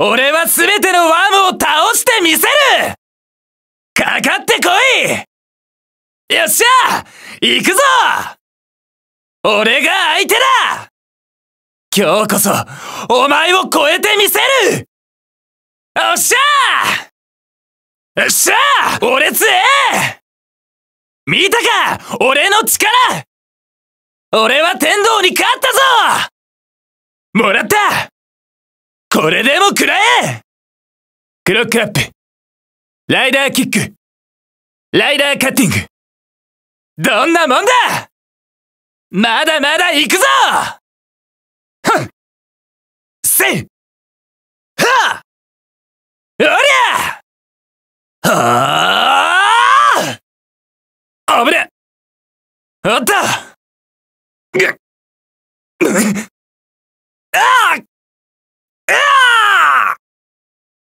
俺は全てのワームを倒してみせるかかってこいよっしゃ行くぞ俺が相手だ今日こそ、お前を超えてみせるおっしゃよっしゃ俺強え見たか俺の力俺は天道に勝ったぞもらったこれでも食らえクロックアップライダーキックライダーカッティングどんなもんだまだまだ行くぞふんせいはあおりゃはあ危ねおっとぐっ